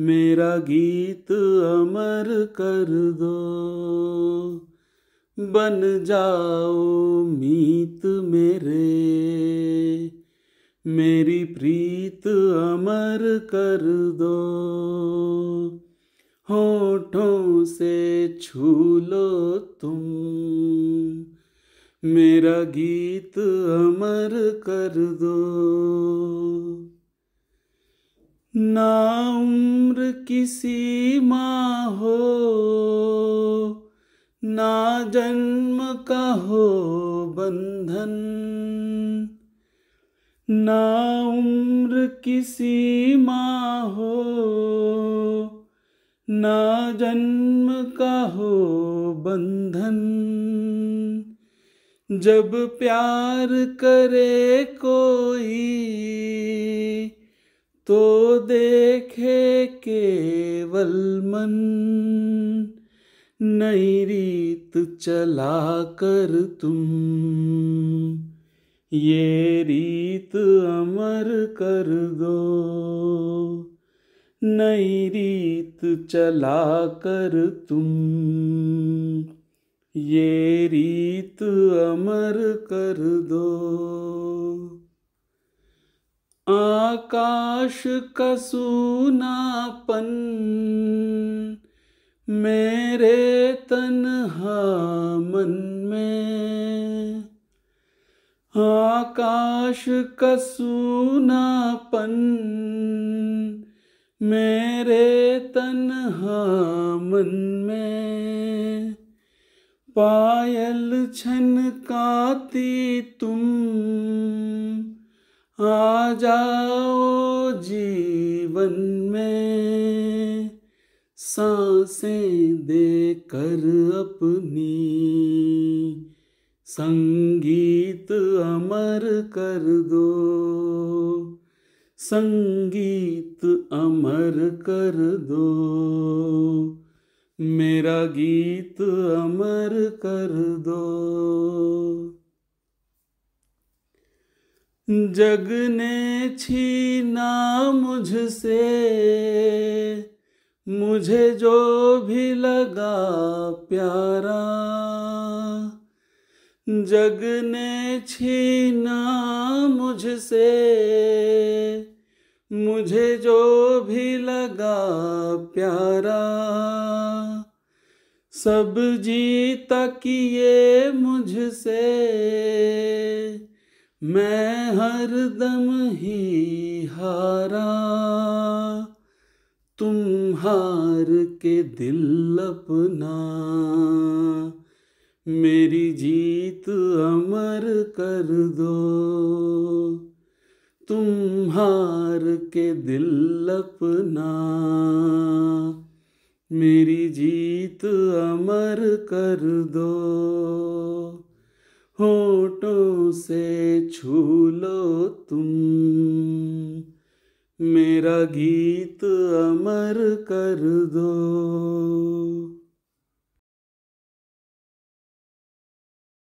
मेरा गीत अमर कर दो बन जाओ मीत मेरे मेरी प्रीत अमर कर दो होठों से छू लो तुम मेरा गीत अमर कर दो ना उम्र किसी माँ हो ना जन्म का हो बंधन ना उम्र किसी माँ हो ना जन्म का हो बंधन जब प्यार करे कोई तो देखे केवल मन नई रीत चला कर तुम ये रीत अमर कर दो नई रीत चला कर तुम ये रीत अमर कर दो आकाश का मेरे तन मन में आकाश का सूनापन मेरे तन मन में पायल छनकाती तुम आ जाओ जीवन में सांसें कर अपनी संगीत अमर कर दो संगीत अमर कर दो मेरा गीत अमर कर दो जग ने छीना मुझसे मुझे जो भी लगा प्यारा जग ने छीना मुझसे मुझे जो भी लगा प्यारा सब जीता किए मुझसे मैं हर दम ही हारा तुम हार के दिल अपना मेरी जीत अमर कर दो तुम हार के दिल अपना मेरी जीत अमर कर दो होठों से छू लो तुम मेरा गीत अमर कर दो